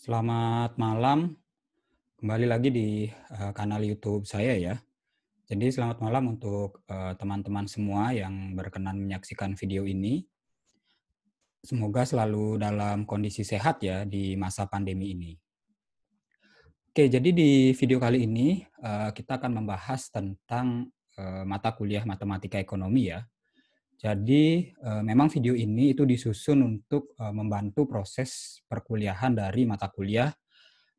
Selamat malam. Kembali lagi di uh, kanal YouTube saya ya. Jadi selamat malam untuk eh, teman-teman uh, semua yang berkenan menyaksikan video ini. Semoga selalu dalam kondisi sehat ya di masa pandemi ini. Oke, jadi di video kali ini uh, kita akan membahas tentang uh, mata kuliah matematika ekonomi ya. Jadi eh, memang video ini itu disusun untuk eh, membantu proses perkuliahan dari mata kuliah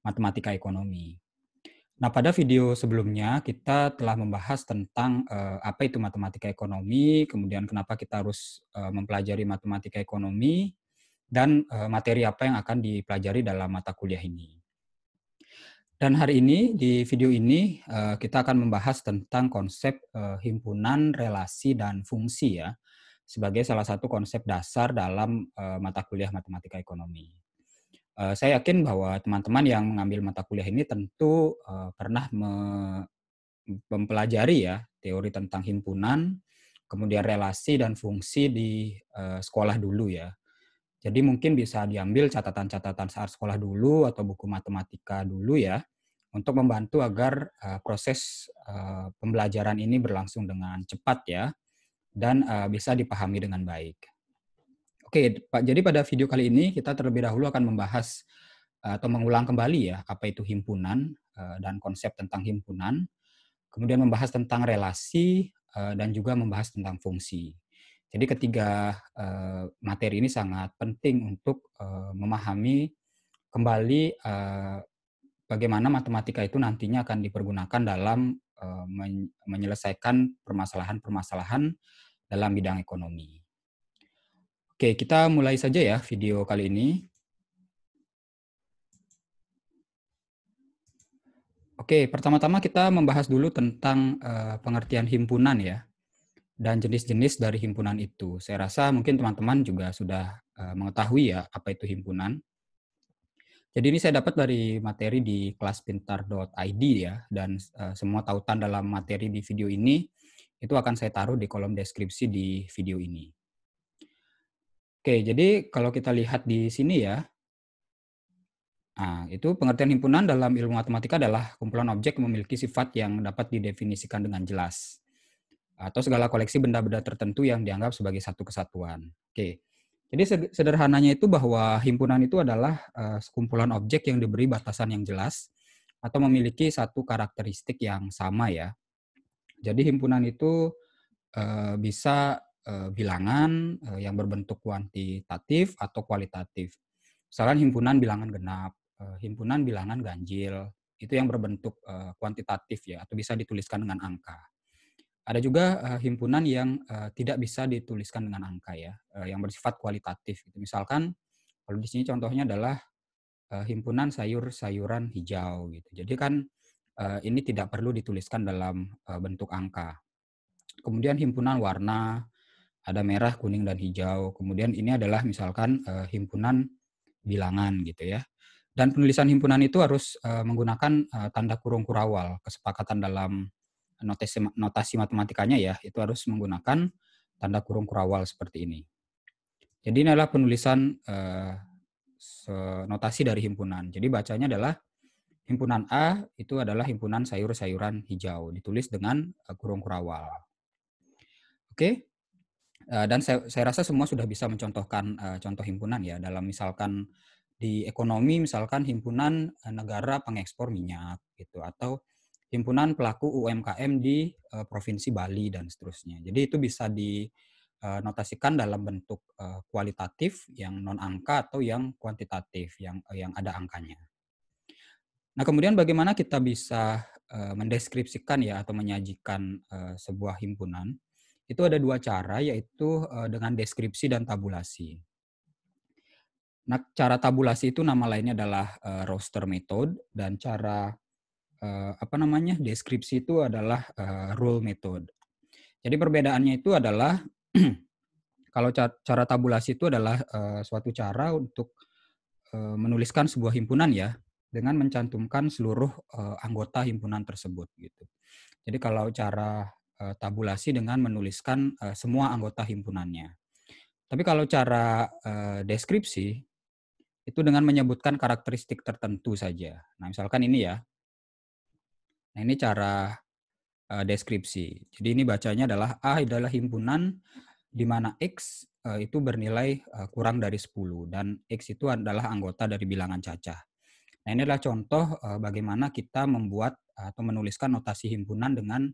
matematika ekonomi. Nah, pada video sebelumnya kita telah membahas tentang eh, apa itu matematika ekonomi, kemudian kenapa kita harus mempelajari matematika ekonomi, dan materi apa yang akan dipelajari dalam mata kuliah ini. Dan hari ini, di video ini, kita akan membahas tentang konsep himpunan relasi dan fungsi, ya, sebagai salah satu konsep dasar dalam uh, mata kuliah matematika ekonomi. Uh, saya yakin bahwa teman-teman yang mengambil mata kuliah ini tentu uh, pernah me mempelajari ya teori tentang himpunan, kemudian relasi dan fungsi di uh, sekolah dulu ya. Jadi mungkin bisa diambil catatan-catatan saat sekolah dulu atau buku matematika dulu ya untuk membantu agar uh, proses uh, pembelajaran ini berlangsung dengan cepat ya dan uh, bisa dipahami dengan baik. Oke, Pak. Jadi pada video kali ini kita terlebih dahulu akan membahas eh, atau mengulang kembali ya apa itu himpunan uh, dan konsep tentang himpunan, kemudian membahas tentang relasi uh, dan juga membahas tentang fungsi. Jadi ketiga uh, materi ini sangat penting untuk uh, memahami kembali uh, bagaimana matematika itu nantinya akan dipergunakan dalam Eh, menyelesaikan permasalahan-permasalahan dalam bidang ekonomi. Oke, kita mulai saja ya video kali ini. Oke, pertama-tama kita membahas dulu tentang eh, pengertian himpunan ya dan jenis-jenis dari himpunan itu. Saya rasa mungkin teman-teman juga sudah eh, mengetahui ya apa itu himpunan. Jadi ini saya dapat dari materi di kelaspintar.id ya, dan eh, semua tautan dalam materi di video ini itu akan saya taruh di kolom deskripsi di video ini. Oke, jadi kalau kita lihat di sini ya, nah, itu pengertian himpunan dalam ilmu matematika adalah kumpulan objek yang memiliki sifat yang dapat didefinisikan dengan jelas atau segala koleksi benda-benda tertentu yang dianggap sebagai satu kesatuan. Oke. Jadi sederhananya itu bahwa himpunan itu adalah eh, sekumpulan objek yang diberi batasan yang jelas atau memiliki satu karakteristik yang sama ya. Jadi himpunan itu eh, bisa eh, bilangan yang berbentuk kuantitatif atau kualitatif. Misalnya himpunan bilangan genap, himpunan bilangan ganjil, itu yang berbentuk kuantitatif ya atau bisa dituliskan dengan angka. Ada juga uh, himpunan yang uh, tidak bisa dituliskan dengan angka ya, uh, yang bersifat kualitatif. Gitu. Misalkan kalau di sini contohnya adalah uh, himpunan sayur-sayuran hijau gitu. Jadi kan uh, ini tidak perlu dituliskan dalam uh, bentuk angka. Kemudian himpunan warna ada merah, kuning dan hijau. Kemudian ini adalah misalkan uh, himpunan bilangan gitu ya. Dan penulisan himpunan itu harus uh, menggunakan uh, tanda kurung kurawal, kesepakatan dalam notasi, notasi matematikanya ya, itu harus menggunakan tanda kurung kurawal seperti ini. Jadi ini adalah penulisan eh, notasi dari himpunan. Jadi bacanya adalah himpunan A itu adalah himpunan sayur-sayuran hijau, ditulis dengan eh, kurung kurawal. Oke, eh, dan saya, saya rasa semua sudah bisa mencontohkan eh, contoh himpunan ya, dalam misalkan di ekonomi misalkan himpunan eh, negara pengekspor minyak gitu atau himpunan pelaku UMKM di uh, provinsi Bali dan seterusnya. Jadi itu bisa dinotasikan eh, dalam bentuk eh, kualitatif yang non angka atau yang kuantitatif yang yang ada angkanya. Nah, kemudian bagaimana kita bisa mendeskripsikan ya atau menyajikan sebuah himpunan? Itu ada dua cara yaitu dengan deskripsi dan tabulasi. Nah, cara tabulasi itu nama lainnya adalah roster method dan cara uh, apa namanya deskripsi itu adalah uh, rule method. Jadi perbedaannya itu adalah kalau cara tabulasi itu adalah uh, suatu cara untuk uh, menuliskan sebuah himpunan ya dengan mencantumkan seluruh uh, anggota himpunan tersebut gitu. Jadi kalau cara uh, tabulasi dengan menuliskan uh, semua anggota himpunannya. Tapi kalau cara uh, deskripsi itu dengan menyebutkan karakteristik tertentu saja. Nah, misalkan ini ya, Nah, ini cara uh, deskripsi. Jadi ini bacanya adalah A adalah himpunan di mana X uh, itu bernilai uh, kurang dari 10 dan X itu adalah anggota dari bilangan cacah. Nah, ini adalah contoh uh, bagaimana kita membuat atau menuliskan notasi himpunan dengan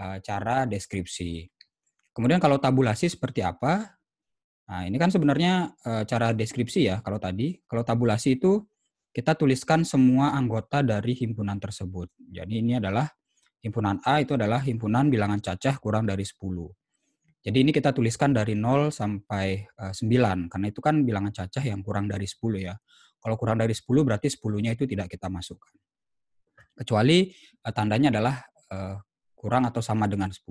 uh, cara deskripsi. Kemudian kalau tabulasi seperti apa? Nah, ini kan sebenarnya uh, cara deskripsi ya kalau tadi. Kalau tabulasi itu kita tuliskan semua anggota dari himpunan tersebut. Jadi ini adalah himpunan A itu adalah himpunan bilangan cacah kurang dari 10. Jadi ini kita tuliskan dari 0 sampai 9 eh, karena itu kan bilangan cacah yang kurang dari 10 ya. Kalau kurang dari 10 berarti 10-nya itu tidak kita masukkan. Kecuali eh, tandanya adalah eh, kurang atau sama dengan 10.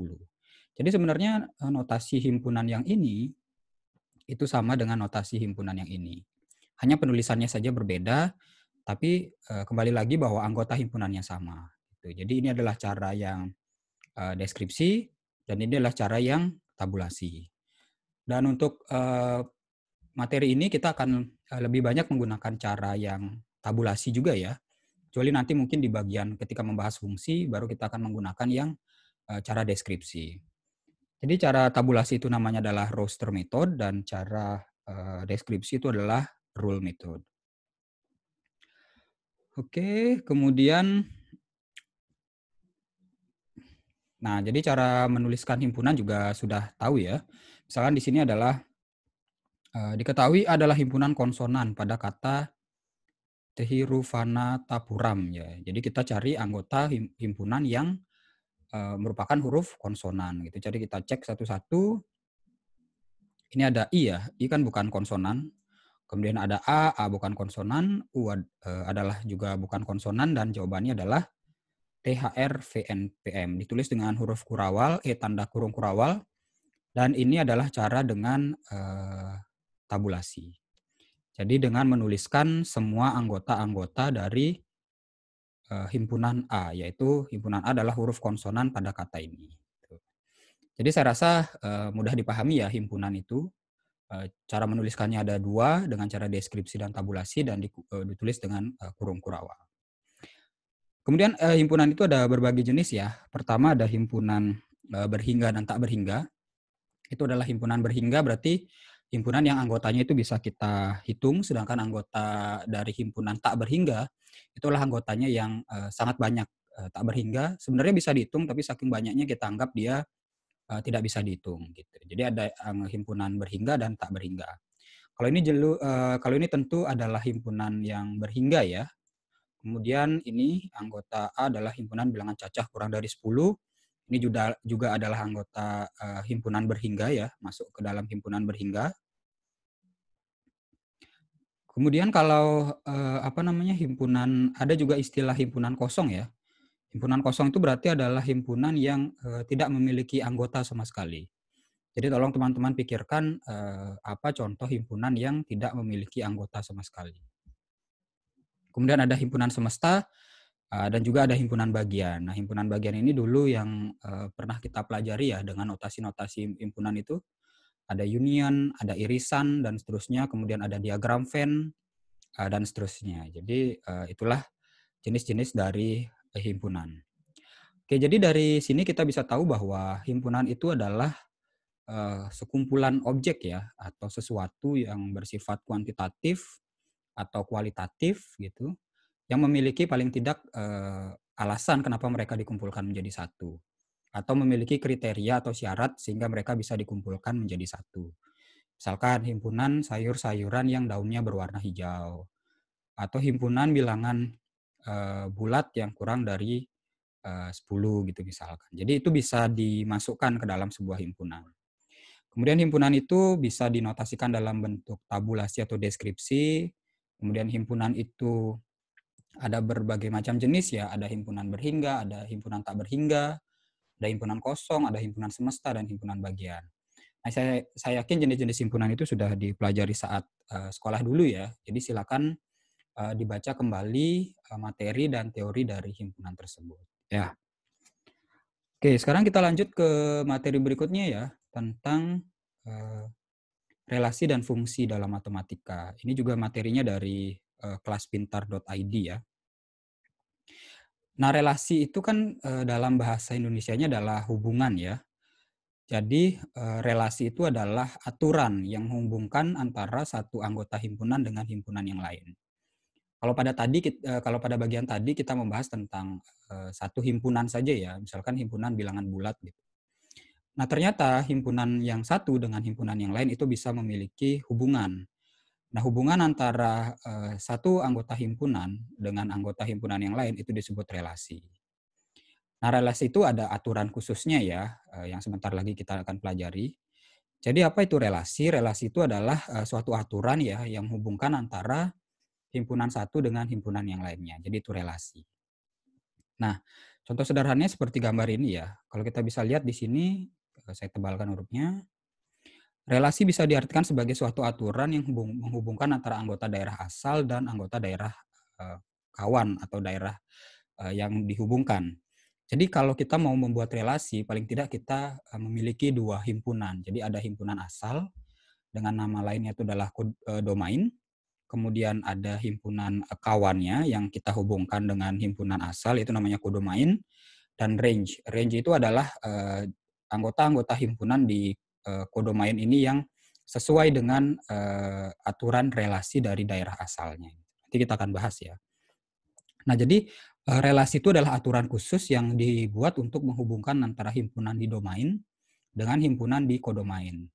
Jadi sebenarnya notasi himpunan yang ini itu sama dengan notasi himpunan yang ini hanya penulisannya saja berbeda, tapi uh, kembali lagi bahwa anggota himpunannya sama. Gitu. Jadi ini adalah cara yang uh, deskripsi dan ini adalah cara yang tabulasi. Dan untuk uh, materi ini kita akan uh, lebih banyak menggunakan cara yang tabulasi juga ya. Kecuali nanti mungkin di bagian ketika membahas fungsi, baru kita akan menggunakan yang uh, cara deskripsi. Jadi cara tabulasi itu namanya adalah roster method dan cara deskripsi itu adalah rule method. Oke, kemudian Nah, jadi cara menuliskan himpunan juga sudah tahu ya. Misalkan di sini adalah eh, diketahui adalah himpunan konsonan pada kata tehirufana tapuram ya. Jadi kita cari anggota himpunan yang eh, merupakan huruf konsonan gitu. Jadi kita cek satu-satu. Ini ada i ya. I kan bukan konsonan. Kemudian ada A, A bukan konsonan, U ad, e, adalah juga bukan konsonan, dan jawabannya adalah thrvnpm Ditulis dengan huruf kurawal, E tanda kurung kurawal, dan ini adalah cara dengan e, tabulasi. Jadi dengan menuliskan semua anggota-anggota dari e, himpunan A, yaitu himpunan A adalah huruf konsonan pada kata ini. Jadi saya rasa e, mudah dipahami ya himpunan itu. Eh, cara menuliskannya ada dua dengan cara deskripsi dan tabulasi dan eh, ditulis dengan eh, kurung kurawa. Kemudian himpunan itu ada berbagai jenis ya. Pertama ada himpunan berhingga dan tak berhingga. Itu adalah himpunan berhingga berarti himpunan yang anggotanya itu bisa kita hitung sedangkan anggota dari himpunan tak berhingga itulah anggotanya yang sangat banyak tak berhingga. Sebenarnya bisa dihitung tapi saking banyaknya kita anggap dia uh, tidak bisa dihitung gitu. Jadi ada eh, himpunan berhingga dan tak berhingga. Kalau ini jelu, uh, kalau ini tentu adalah himpunan yang berhingga ya. Kemudian ini anggota A adalah himpunan bilangan cacah kurang dari 10. Ini juga juga adalah anggota uh, himpunan berhingga ya, masuk ke dalam himpunan berhingga. Kemudian kalau eh, apa namanya himpunan ada juga istilah himpunan kosong ya. Himpunan kosong itu berarti adalah himpunan yang e, tidak memiliki anggota sama sekali. Jadi tolong teman-teman pikirkan e, apa contoh himpunan yang tidak memiliki anggota sama sekali. Kemudian ada himpunan semesta e, dan juga ada himpunan bagian. Nah, himpunan bagian ini dulu yang e, pernah kita pelajari ya dengan notasi-notasi himpunan itu ada union, ada irisan dan seterusnya, kemudian ada diagram Venn e, dan seterusnya. Jadi e, itulah jenis-jenis dari himpunan. Oke, jadi dari sini kita bisa tahu bahwa himpunan itu adalah uh, sekumpulan objek ya atau sesuatu yang bersifat kuantitatif atau kualitatif gitu yang memiliki paling tidak uh, alasan kenapa mereka dikumpulkan menjadi satu atau memiliki kriteria atau syarat sehingga mereka bisa dikumpulkan menjadi satu. Misalkan himpunan sayur-sayuran yang daunnya berwarna hijau atau himpunan bilangan Eh, bulat yang kurang dari eh, sepuluh 10 gitu misalkan. Jadi itu bisa dimasukkan ke dalam sebuah himpunan. Kemudian himpunan itu bisa dinotasikan dalam bentuk tabulasi atau deskripsi. Kemudian himpunan itu ada berbagai macam jenis ya, ada himpunan berhingga, ada himpunan tak berhingga, ada himpunan kosong, ada himpunan semesta dan himpunan bagian. Nah, saya saya yakin jenis-jenis himpunan itu sudah dipelajari saat uh, sekolah dulu ya. Jadi silakan Eh, dibaca kembali eh, materi dan teori dari himpunan tersebut. Ya. Oke, sekarang kita lanjut ke materi berikutnya ya tentang uh, relasi dan fungsi dalam matematika. Ini juga materinya dari uh, kelaspintar.id ya. Nah, relasi itu kan uh, dalam bahasa Indonesianya adalah hubungan ya. Jadi relasi itu adalah aturan yang menghubungkan antara satu anggota himpunan dengan himpunan yang lain. Kalau pada tadi kita, eh, kalau pada bagian tadi kita membahas tentang eh, satu himpunan saja ya, misalkan himpunan bilangan bulat gitu. Nah, ternyata himpunan yang satu dengan himpunan yang lain itu bisa memiliki hubungan. Nah, hubungan antara eh, satu anggota himpunan dengan anggota himpunan yang lain itu disebut relasi. Nah, relasi itu ada aturan khususnya ya, yang sebentar lagi kita akan pelajari. Jadi apa itu relasi? Relasi itu adalah suatu aturan ya yang menghubungkan antara himpunan satu dengan himpunan yang lainnya. Jadi itu relasi. Nah, contoh sederhananya seperti gambar ini ya. Kalau kita bisa lihat di sini, eh, saya tebalkan hurufnya. Relasi bisa diartikan sebagai suatu aturan yang menghubungkan antara anggota daerah asal dan anggota daerah eh, kawan atau daerah eh, yang dihubungkan. Jadi kalau kita mau membuat relasi, paling tidak kita memiliki dua himpunan. Jadi ada himpunan asal dengan nama lainnya itu adalah domain kemudian ada himpunan eh, kawannya yang kita hubungkan dengan himpunan asal itu namanya kodomain dan range. Range itu adalah eh, anggota-anggota himpunan di eh, kodomain kode ini yang sesuai dengan aturan relasi dari daerah asalnya. Nanti kita akan bahas ya. Nah, jadi relasi itu adalah aturan khusus yang dibuat untuk menghubungkan antara himpunan di domain dengan himpunan di kodomain.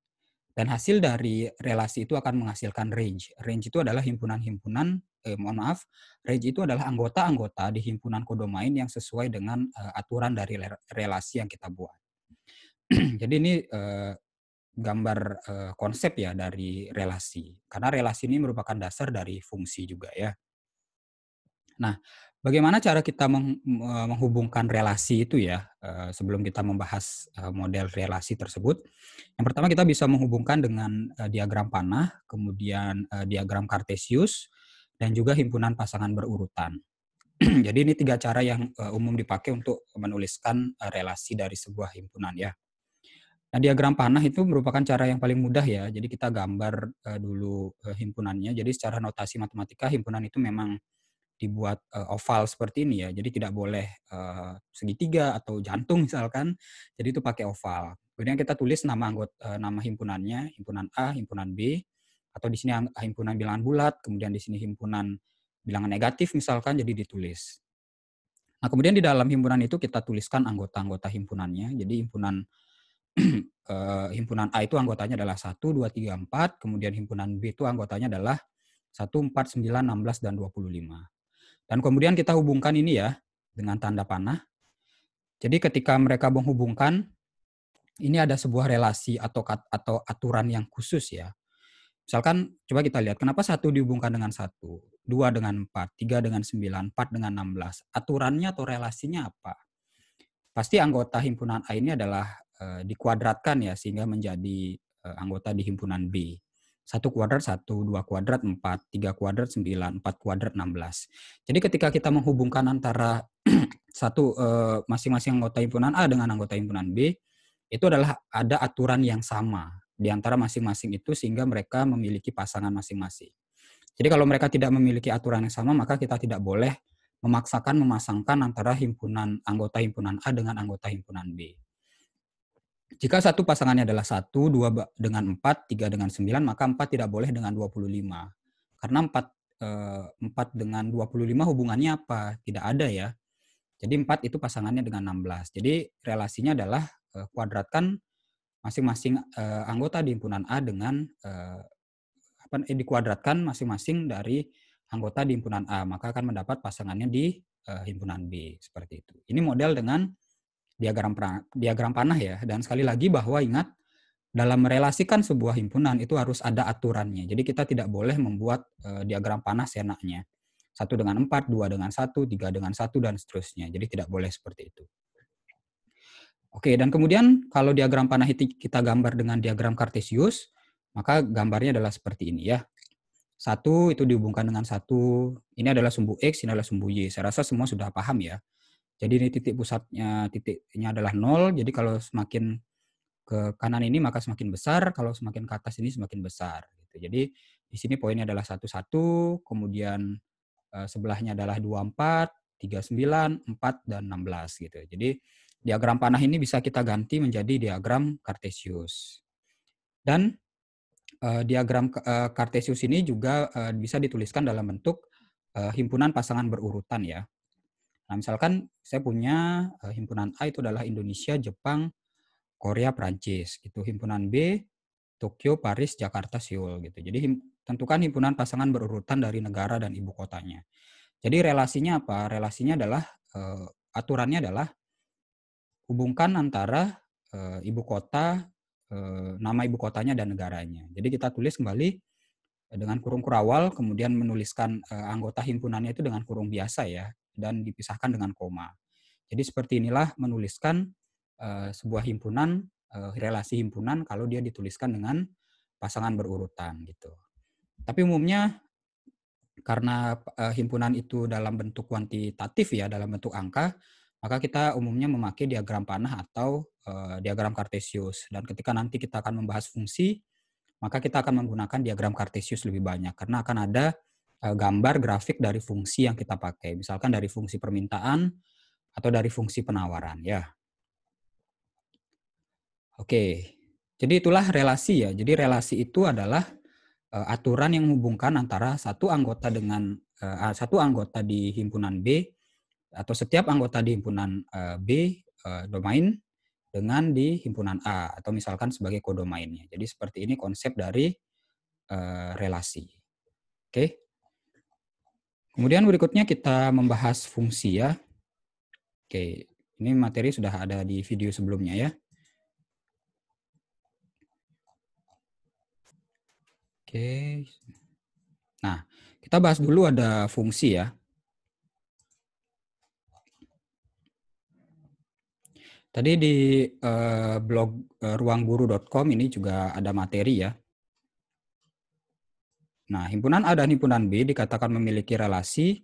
Dan hasil dari relasi itu akan menghasilkan range. Range itu adalah himpunan-himpunan, eh, mohon maaf, range itu adalah anggota-anggota di himpunan kodomain yang sesuai dengan eh, aturan dari relasi yang kita buat. Jadi ini eh, gambar eh, konsep ya dari relasi. Karena relasi ini merupakan dasar dari fungsi juga ya. Nah, Bagaimana cara kita menghubungkan relasi itu ya eh, sebelum kita membahas eh, model relasi tersebut? Yang pertama kita bisa menghubungkan dengan eh, diagram panah, kemudian diagram kartesius, dan juga himpunan pasangan berurutan. Jadi ini tiga cara yang umum dipakai untuk menuliskan relasi dari sebuah himpunan ya. Nah, diagram panah itu merupakan cara yang paling mudah ya. Jadi kita gambar dulu himpunannya. Jadi secara notasi matematika himpunan itu memang dibuat uh, oval seperti ini ya. Jadi tidak boleh uh, segitiga atau jantung misalkan. Jadi itu pakai oval. Kemudian kita tulis nama anggota uh, nama himpunannya, himpunan A, himpunan B atau di sini himpunan bilangan bulat, kemudian di sini himpunan bilangan negatif misalkan jadi ditulis. Nah, kemudian di dalam himpunan itu kita tuliskan anggota-anggota himpunannya. Jadi himpunan himpunan A itu anggotanya adalah 1 2 3 4, kemudian himpunan B itu anggotanya adalah 1 4 9 16 dan 25. Dan kemudian kita hubungkan ini ya dengan tanda panah. Jadi ketika mereka menghubungkan, ini ada sebuah relasi atau atau aturan yang khusus ya. Misalkan coba kita lihat kenapa satu dihubungkan dengan satu, dua dengan empat, tiga dengan sembilan, empat dengan enam belas. Aturannya atau relasinya apa? Pasti anggota himpunan A ini adalah e, dikuadratkan ya sehingga menjadi e, anggota di himpunan B satu kuadrat satu dua kuadrat empat tiga kuadrat sembilan empat kuadrat enam belas jadi ketika kita menghubungkan antara satu masing eh, masing-masing anggota himpunan A dengan anggota himpunan B itu adalah ada aturan yang sama di antara masing-masing itu sehingga mereka memiliki pasangan masing-masing jadi kalau mereka tidak memiliki aturan yang sama maka kita tidak boleh memaksakan memasangkan antara himpunan anggota himpunan A dengan anggota himpunan B jika satu pasangannya adalah satu, dua dengan empat, tiga dengan sembilan, maka empat tidak boleh dengan dua puluh lima Karena empat eh, empat dengan lima hubungannya apa? Tidak ada ya. Jadi empat itu pasangannya dengan enam belas Jadi relasinya adalah eh, kuadratkan masing-masing eh, anggota di himpunan A dengan apa eh, dikuadratkan masing-masing dari anggota di himpunan A, maka akan mendapat pasangannya di himpunan B seperti itu. Ini model dengan diagram diagram panah ya. Dan sekali lagi bahwa ingat dalam merelasikan sebuah himpunan itu harus ada aturannya. Jadi kita tidak boleh membuat eh, diagram panah senaknya. Satu dengan empat, dua dengan satu, tiga dengan satu, dan seterusnya. Jadi tidak boleh seperti itu. Oke, dan kemudian kalau diagram panah kita gambar dengan diagram kartesius, maka gambarnya adalah seperti ini ya. Satu itu dihubungkan dengan satu. Ini adalah sumbu X, ini adalah sumbu Y. Saya rasa semua sudah paham ya. Jadi ini titik pusatnya titiknya adalah nol. Jadi kalau semakin ke kanan ini maka semakin besar, kalau semakin ke atas ini semakin besar. Gitu. Jadi di sini poinnya adalah satu satu, kemudian eh, sebelahnya adalah dua empat, tiga sembilan, empat dan enam belas gitu. Jadi diagram panah ini bisa kita ganti menjadi diagram kartesius. Dan eh, diagram eh, Cartesius kartesius ini juga bisa dituliskan dalam bentuk himpunan pasangan berurutan ya. Nah, misalkan saya punya uh, himpunan A itu adalah Indonesia, Jepang, Korea, Prancis itu Himpunan B Tokyo, Paris, Jakarta, Seoul gitu. Jadi him, tentukan himpunan pasangan berurutan dari negara dan ibu kotanya. Jadi relasinya apa? Relasinya adalah uh, aturannya adalah hubungkan antara uh, ibu kota nama ibu kotanya dan negaranya. Jadi kita tulis kembali dengan kurung kurawal, kemudian menuliskan anggota himpunannya itu dengan kurung biasa ya dan dipisahkan dengan koma. Jadi seperti inilah menuliskan eh, sebuah himpunan eh, relasi himpunan kalau dia dituliskan dengan pasangan berurutan gitu. Tapi umumnya karena eh, himpunan itu dalam bentuk kuantitatif ya dalam bentuk angka, maka kita umumnya memakai diagram panah atau uh, diagram kartesius. Dan ketika nanti kita akan membahas fungsi, maka kita akan menggunakan diagram kartesius lebih banyak karena akan ada Eh, gambar grafik dari fungsi yang kita pakai. Misalkan dari fungsi permintaan atau dari fungsi penawaran ya. Oke. Jadi itulah relasi ya. Jadi relasi itu adalah eh, aturan yang menghubungkan antara satu anggota dengan eh, satu anggota di himpunan B atau setiap anggota di himpunan B domain dengan di himpunan A atau misalkan sebagai kodomainnya. Jadi seperti ini konsep dari relasi. Oke. Okay. Kemudian berikutnya kita membahas fungsi ya. Oke, ini materi sudah ada di video sebelumnya ya. Oke. Nah, kita bahas dulu ada fungsi ya. Tadi di eh, blog eh, ruangguru.com ini juga ada materi ya Nah, himpunan A dan himpunan B dikatakan memiliki relasi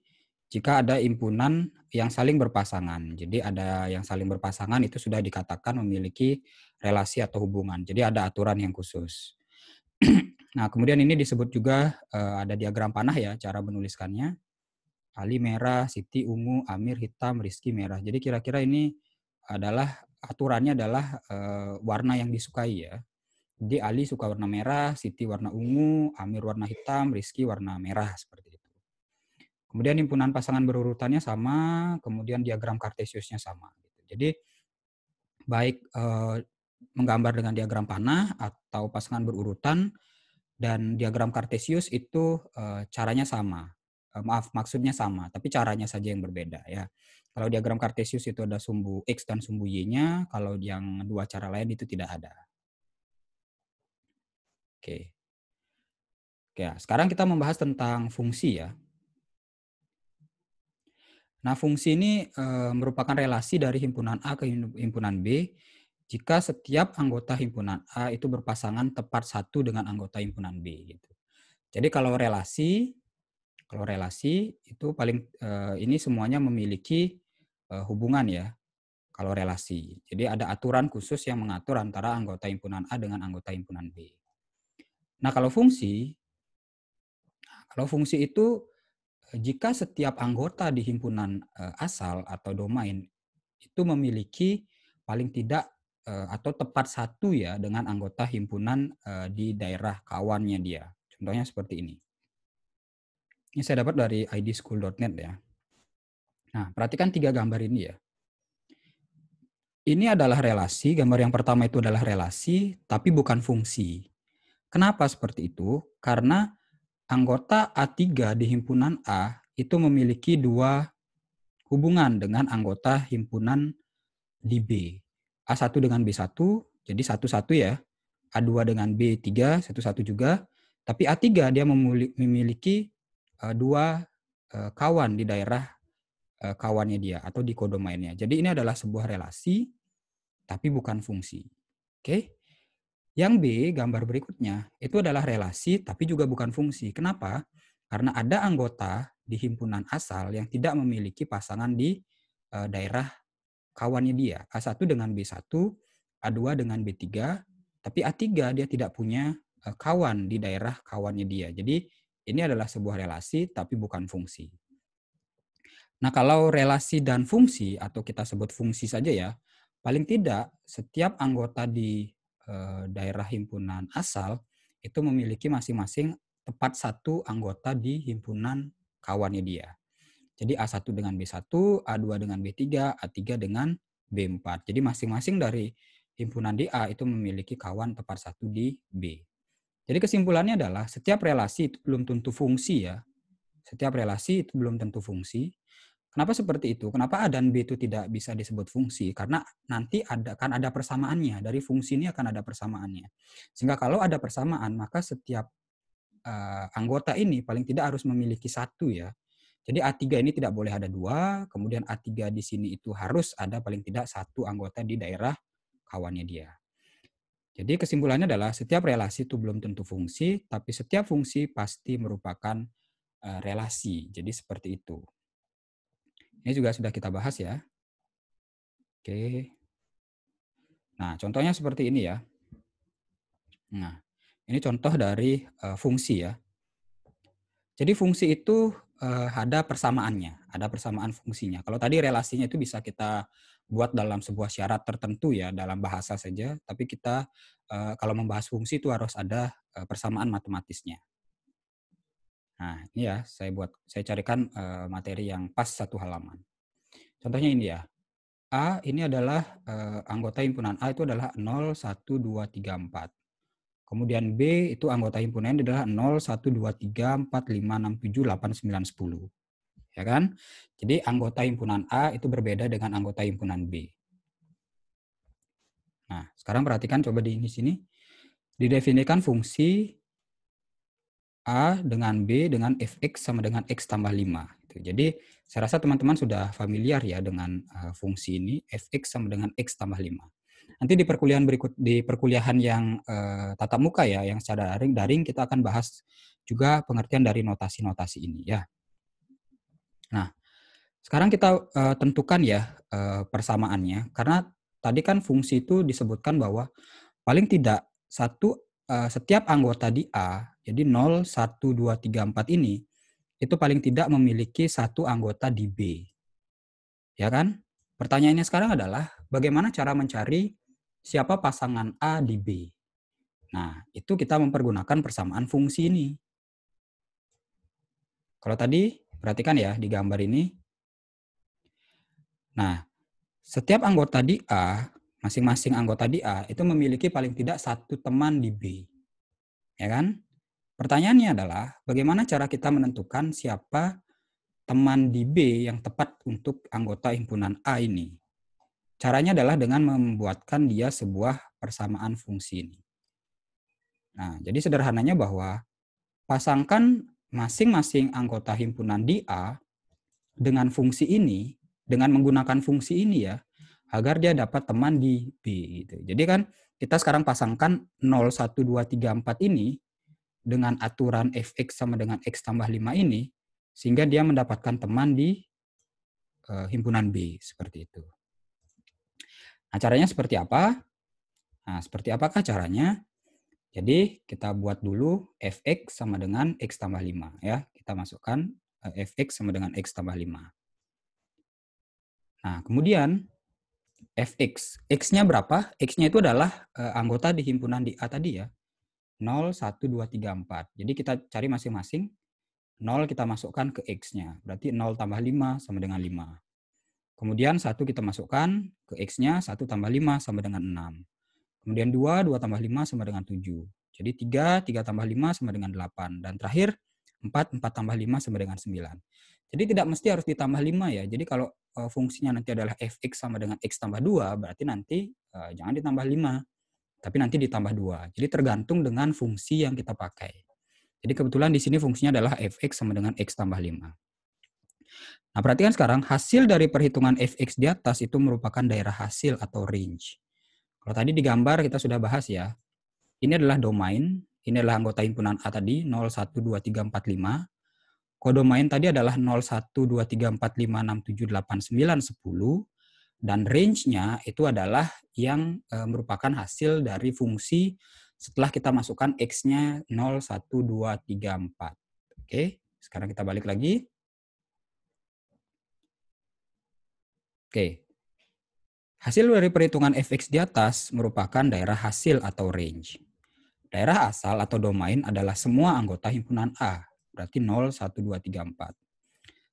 jika ada himpunan yang saling berpasangan. Jadi ada yang saling berpasangan itu sudah dikatakan memiliki relasi atau hubungan. Jadi ada aturan yang khusus. nah, kemudian ini disebut juga eh, ada diagram panah ya cara menuliskannya. Ali merah, Siti ungu, Amir hitam, Rizki merah. Jadi kira-kira ini adalah aturannya adalah eh, warna yang disukai ya. Jadi Ali suka warna merah, Siti warna ungu, Amir warna hitam, Rizky warna merah seperti itu. Kemudian himpunan pasangan berurutannya sama, kemudian diagram kartesiusnya sama. Gitu. Jadi baik eh, menggambar dengan diagram panah atau pasangan berurutan dan diagram kartesius itu eh, caranya sama. Eh, maaf, maksudnya sama, tapi caranya saja yang berbeda ya. Kalau diagram kartesius itu ada sumbu X dan sumbu Y-nya, kalau yang dua cara lain itu tidak ada. Oke. Oke, ya, sekarang kita membahas tentang fungsi ya. Nah, fungsi ini e, merupakan relasi dari himpunan A ke himpunan B jika setiap anggota himpunan A itu berpasangan tepat satu dengan anggota himpunan B gitu. Jadi kalau relasi kalau relasi itu paling e, ini semuanya memiliki e, hubungan ya. Kalau relasi. Jadi ada aturan khusus yang mengatur antara anggota himpunan A dengan anggota himpunan B. Nah, kalau fungsi, nah, kalau fungsi itu jika setiap anggota di himpunan eh, asal atau domain itu memiliki paling tidak eh, atau tepat satu ya dengan anggota himpunan eh, di daerah kawannya dia. Contohnya seperti ini. Ini saya dapat dari idschool.net ya. Nah, perhatikan tiga gambar ini ya. Ini adalah relasi, gambar yang pertama itu adalah relasi, tapi bukan fungsi. Kenapa seperti itu? Karena anggota A3 di himpunan A itu memiliki dua hubungan dengan anggota himpunan di B. A1 dengan B1, jadi satu-satu ya. A2 dengan B3, satu-satu juga. Tapi A3 dia memiliki e, dua e, kawan di daerah e, kawannya dia atau di kodomainnya. Jadi ini adalah sebuah relasi tapi bukan fungsi. Oke. Okay? Yang B, gambar berikutnya, itu adalah relasi tapi juga bukan fungsi. Kenapa? Karena ada anggota di himpunan asal yang tidak memiliki pasangan di eh, daerah kawannya dia. A1 dengan B1, A2 dengan B3, tapi A3 dia tidak punya eh, kawan di daerah kawannya dia. Jadi ini adalah sebuah relasi tapi bukan fungsi. Nah kalau relasi dan fungsi atau kita sebut fungsi saja ya, paling tidak setiap anggota di Eh, daerah himpunan asal itu memiliki masing-masing tepat satu anggota di himpunan kawannya dia. Jadi A1 dengan B1, A2 dengan B3, A3 dengan B4. Jadi masing-masing dari himpunan di A itu memiliki kawan tepat satu di B. Jadi kesimpulannya adalah setiap relasi itu belum tentu fungsi ya. Setiap relasi itu belum tentu fungsi. Kenapa seperti itu? Kenapa A dan B itu tidak bisa disebut fungsi? Karena nanti ada kan ada persamaannya dari fungsi ini akan ada persamaannya. Sehingga kalau ada persamaan maka setiap uh, anggota ini paling tidak harus memiliki satu ya. Jadi A3 ini tidak boleh ada dua, kemudian A3 di sini itu harus ada paling tidak satu anggota di daerah kawannya dia. Jadi kesimpulannya adalah setiap relasi itu belum tentu fungsi, tapi setiap fungsi pasti merupakan uh, relasi. Jadi seperti itu. Ini juga sudah kita bahas ya. Oke. Nah, contohnya seperti ini ya. Nah, ini contoh dari uh, fungsi ya. Jadi fungsi itu uh, ada persamaannya, ada persamaan fungsinya. Kalau tadi relasinya itu bisa kita buat dalam sebuah syarat tertentu ya, dalam bahasa saja. Tapi kita uh, kalau membahas fungsi itu harus ada uh, persamaan matematisnya. Nah, ini ya saya buat saya carikan uh, materi yang pas satu halaman. Contohnya ini ya. A ini adalah uh, anggota himpunan A itu adalah 01234. Kemudian B itu anggota himpunan adalah 10. Ya kan? Jadi anggota himpunan A itu berbeda dengan anggota himpunan B. Nah, sekarang perhatikan coba di ini sini. Didefinikan fungsi A dengan B dengan fx sama dengan x tambah 5. Gitu. Jadi saya rasa teman-teman sudah familiar ya dengan eh, fungsi ini fx sama dengan x tambah 5. Nanti di perkuliahan berikut di perkuliahan yang uh, tatap muka ya yang secara daring daring kita akan bahas juga pengertian dari notasi-notasi ini ya. Nah, sekarang kita uh, tentukan ya uh, persamaannya karena tadi kan fungsi itu disebutkan bahwa paling tidak satu uh, setiap anggota di A jadi 0, 1, 2, 3, 4 ini itu paling tidak memiliki satu anggota di B. Ya kan? Pertanyaannya sekarang adalah bagaimana cara mencari siapa pasangan A di B. Nah, itu kita mempergunakan persamaan fungsi ini. Kalau tadi, perhatikan ya di gambar ini. Nah, setiap anggota di A, masing-masing anggota di A itu memiliki paling tidak satu teman di B. Ya kan? Pertanyaannya adalah bagaimana cara kita menentukan siapa teman di B yang tepat untuk anggota himpunan A ini. Caranya adalah dengan membuatkan dia sebuah persamaan fungsi ini. Nah, jadi sederhananya bahwa pasangkan masing-masing anggota himpunan di A dengan fungsi ini, dengan menggunakan fungsi ini ya, agar dia dapat teman di B. Gitu. Jadi kan kita sekarang pasangkan 0, 1, 2, 3, 4 ini dengan aturan fx sama dengan x tambah 5 ini, sehingga dia mendapatkan teman di uh, himpunan B, seperti itu. Nah, caranya seperti apa? Nah, seperti apakah caranya? Jadi, kita buat dulu fx sama dengan x tambah 5. ya Kita masukkan eh, fx sama dengan x tambah 5. Nah, kemudian fx. x-nya berapa? x-nya itu adalah uh, anggota di himpunan di A tadi ya. 0, 1, 2, 3, 4. Jadi kita cari masing-masing 0 kita masukkan ke X-nya. Berarti 0 tambah 5 sama dengan 5. Kemudian 1 kita masukkan ke X-nya, 1 tambah 5 sama dengan 6. Kemudian 2, 2 tambah 5 sama dengan 7. Jadi 3, 3 tambah 5 sama dengan 8. Dan terakhir 4, 4 tambah 5 sama dengan 9. Jadi tidak mesti harus ditambah 5 ya. Jadi kalau eh, fungsinya nanti adalah fx sama dengan x tambah 2, berarti nanti eh, jangan ditambah 5 tapi nanti ditambah dua. Jadi tergantung dengan fungsi yang kita pakai. Jadi kebetulan di sini fungsinya adalah fx sama dengan x tambah 5. Nah, perhatikan sekarang hasil dari perhitungan fx di atas itu merupakan daerah hasil atau range. Kalau tadi di gambar kita sudah bahas ya. Ini adalah domain, ini adalah anggota himpunan A tadi 0 1 2 3 4 5. Kodomain tadi adalah 0 1 2 3 4 5 6 7 8 9 10 dan range-nya itu adalah yang e, merupakan hasil dari fungsi setelah kita masukkan x-nya 0, 1, 2, 3, 4. Oke, sekarang kita balik lagi. Oke, hasil dari perhitungan fx di atas merupakan daerah hasil atau range. Daerah asal atau domain adalah semua anggota himpunan A, berarti 0, 1, 2, 3, 4.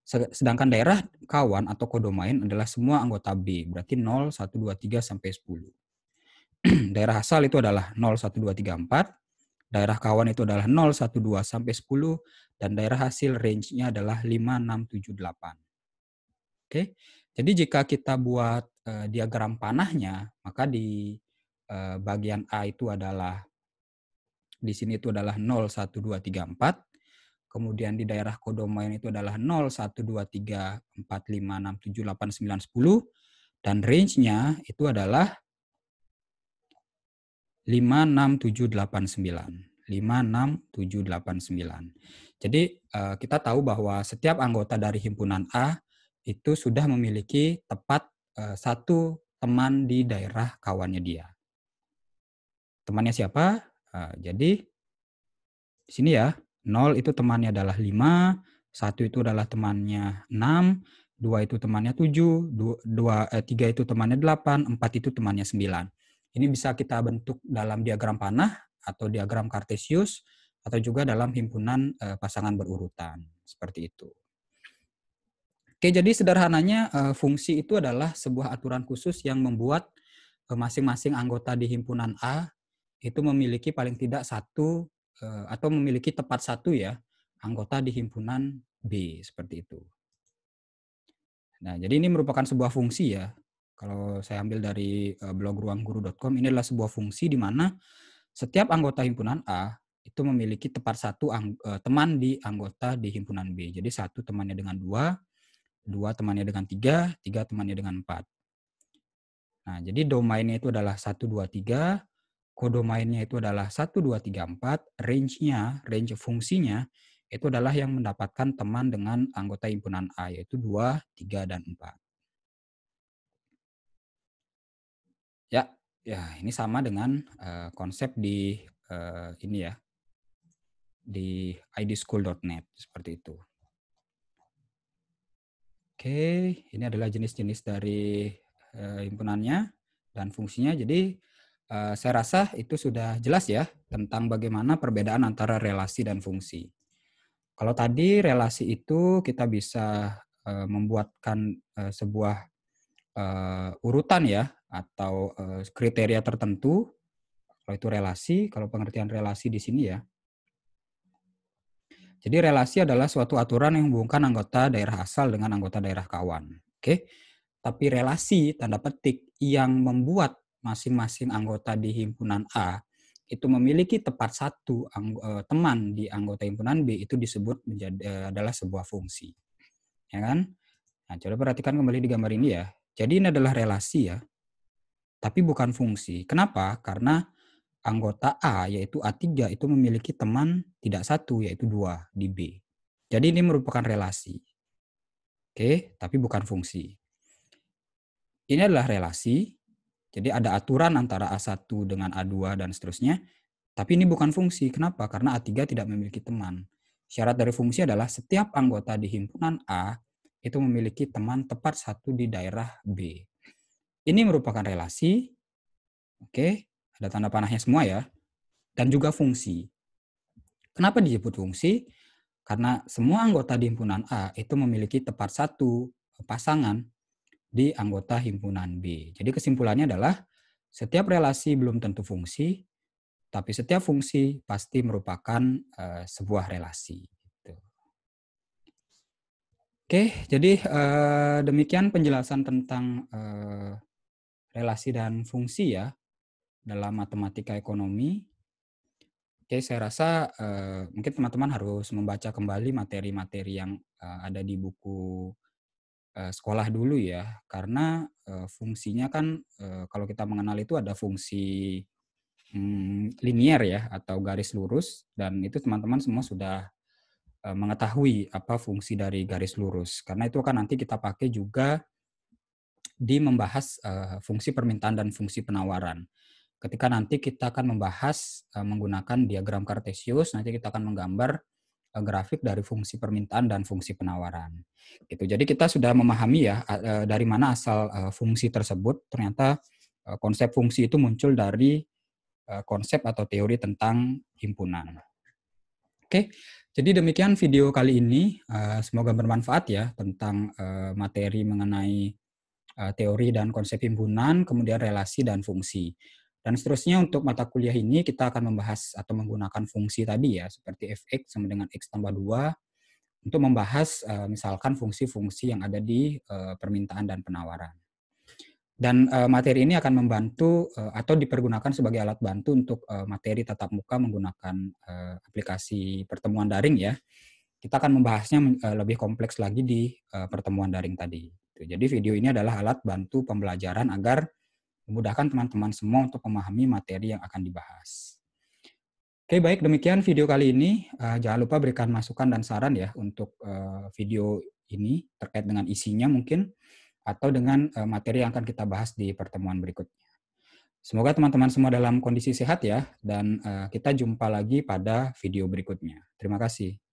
Sedangkan daerah kawan atau kodomain adalah semua anggota B, berarti 0, 1, 2, 3, sampai 10. daerah asal itu adalah 0, 1, 2, 3, 4. Daerah kawan itu adalah 0, 1, 2, sampai 10. Dan daerah hasil range-nya adalah 5, 6, 7, 8. Oke, jadi jika kita buat uh, diagram panahnya, maka di uh, bagian A itu adalah, di sini itu adalah 0, 1, 2, 3, 4 kemudian di daerah Kodomain itu adalah 0, 1, 2, 3, 4, 5, 6, 7, 8, 9, 10, dan range-nya itu adalah 5, 6, 7, 8, 9. 5, 6, 7, 8, 9. Jadi eh, kita tahu bahwa setiap anggota dari himpunan A itu sudah memiliki tepat eh, satu teman di daerah kawannya dia. Temannya siapa? Eh, jadi di sini ya, 0 itu temannya adalah 5, 1 itu adalah temannya 6, 2 itu temannya 7, 2, 2 eh, 3 itu temannya 8, 4 itu temannya 9. Ini bisa kita bentuk dalam diagram panah atau diagram kartesius atau juga dalam himpunan eh, pasangan berurutan. Seperti itu. Oke, jadi sederhananya eh, fungsi itu adalah sebuah aturan khusus yang membuat eh, masing-masing anggota di himpunan A itu memiliki paling tidak satu Eh, atau memiliki tepat satu ya anggota di himpunan B seperti itu. Nah, jadi ini merupakan sebuah fungsi ya. Kalau saya ambil dari eh, blog ruangguru.com, ini adalah sebuah fungsi di mana setiap anggota himpunan A itu memiliki tepat satu eh, teman di anggota di himpunan B. Jadi satu temannya dengan dua, dua temannya dengan tiga, tiga temannya dengan empat. Nah, jadi domainnya itu adalah satu, dua, tiga, kode mainnya itu adalah 1, 2, 3, 4, range-nya, range fungsinya itu adalah yang mendapatkan teman dengan anggota impunan A, yaitu 2, 3, dan 4. Ya, ya ini sama dengan uh, konsep di uh, ini ya, di idschool.net, seperti itu. Oke, ini adalah jenis-jenis dari uh, himpunannya dan fungsinya. Jadi, Eh, saya rasa itu sudah jelas ya tentang bagaimana perbedaan antara relasi dan fungsi. Kalau tadi relasi itu kita bisa eh, membuatkan eh, sebuah urutan ya atau kriteria tertentu. Kalau itu relasi, kalau pengertian relasi di sini ya. Jadi relasi adalah suatu aturan yang menghubungkan anggota daerah asal dengan anggota daerah kawan. Oke. Tapi relasi tanda petik yang membuat masing-masing anggota di himpunan A itu memiliki tepat satu e, teman di anggota himpunan B itu disebut menjadi, e, adalah sebuah fungsi. Ya kan? Nah, coba perhatikan kembali di gambar ini ya. Jadi ini adalah relasi ya, tapi bukan fungsi. Kenapa? Karena anggota A yaitu A3 itu memiliki teman tidak satu yaitu dua di B. Jadi ini merupakan relasi. Oke, tapi bukan fungsi. Ini adalah relasi jadi ada aturan antara A1 dengan A2 dan seterusnya. Tapi ini bukan fungsi. Kenapa? Karena A3 tidak memiliki teman. Syarat dari fungsi adalah setiap anggota di himpunan A itu memiliki teman tepat satu di daerah B. Ini merupakan relasi. Oke, ada tanda panahnya semua ya. Dan juga fungsi. Kenapa disebut fungsi? Karena semua anggota di himpunan A itu memiliki tepat satu pasangan di anggota himpunan B. Jadi kesimpulannya adalah setiap relasi belum tentu fungsi, tapi setiap fungsi pasti merupakan eh, sebuah relasi. Gitu. Oke, jadi eh, demikian penjelasan tentang eh, relasi dan fungsi ya dalam matematika ekonomi. Oke, saya rasa mungkin teman-teman harus membaca kembali materi-materi yang ada di buku Eh, sekolah dulu ya karena eh, fungsinya kan eh, kalau kita mengenal itu ada fungsi um, linier ya atau garis lurus dan itu teman-teman semua sudah mengetahui apa fungsi dari garis lurus karena itu kan nanti kita pakai juga di membahas fungsi permintaan dan fungsi penawaran. Ketika nanti kita akan membahas menggunakan diagram kartesius, nanti kita akan menggambar Eh, grafik dari fungsi permintaan dan fungsi penawaran. Gitu. Jadi kita sudah memahami ya eh, dari mana asal eh, fungsi tersebut. Ternyata konsep fungsi itu muncul dari konsep atau teori tentang himpunan. Oke, jadi demikian video kali ini. Semoga bermanfaat ya tentang materi mengenai teori dan konsep himpunan, kemudian relasi dan fungsi. Dan seterusnya untuk mata kuliah ini kita akan membahas atau menggunakan fungsi tadi ya, seperti fx sama dengan x tambah 2, untuk membahas eh, misalkan fungsi-fungsi yang ada di eh, permintaan dan penawaran. Dan eh, materi ini akan membantu atau dipergunakan sebagai alat bantu untuk materi tatap muka menggunakan aplikasi pertemuan daring ya. Kita akan membahasnya lebih kompleks lagi di pertemuan daring tadi. Jadi video ini adalah alat bantu pembelajaran agar memudahkan teman-teman semua untuk memahami materi yang akan dibahas. Oke, baik demikian video kali ini. Eh, jangan lupa berikan masukan dan saran ya untuk eh, video ini terkait dengan isinya mungkin atau dengan eh, materi yang akan kita bahas di pertemuan berikutnya. Semoga teman-teman semua dalam kondisi sehat ya dan kita jumpa lagi pada video berikutnya. Terima kasih.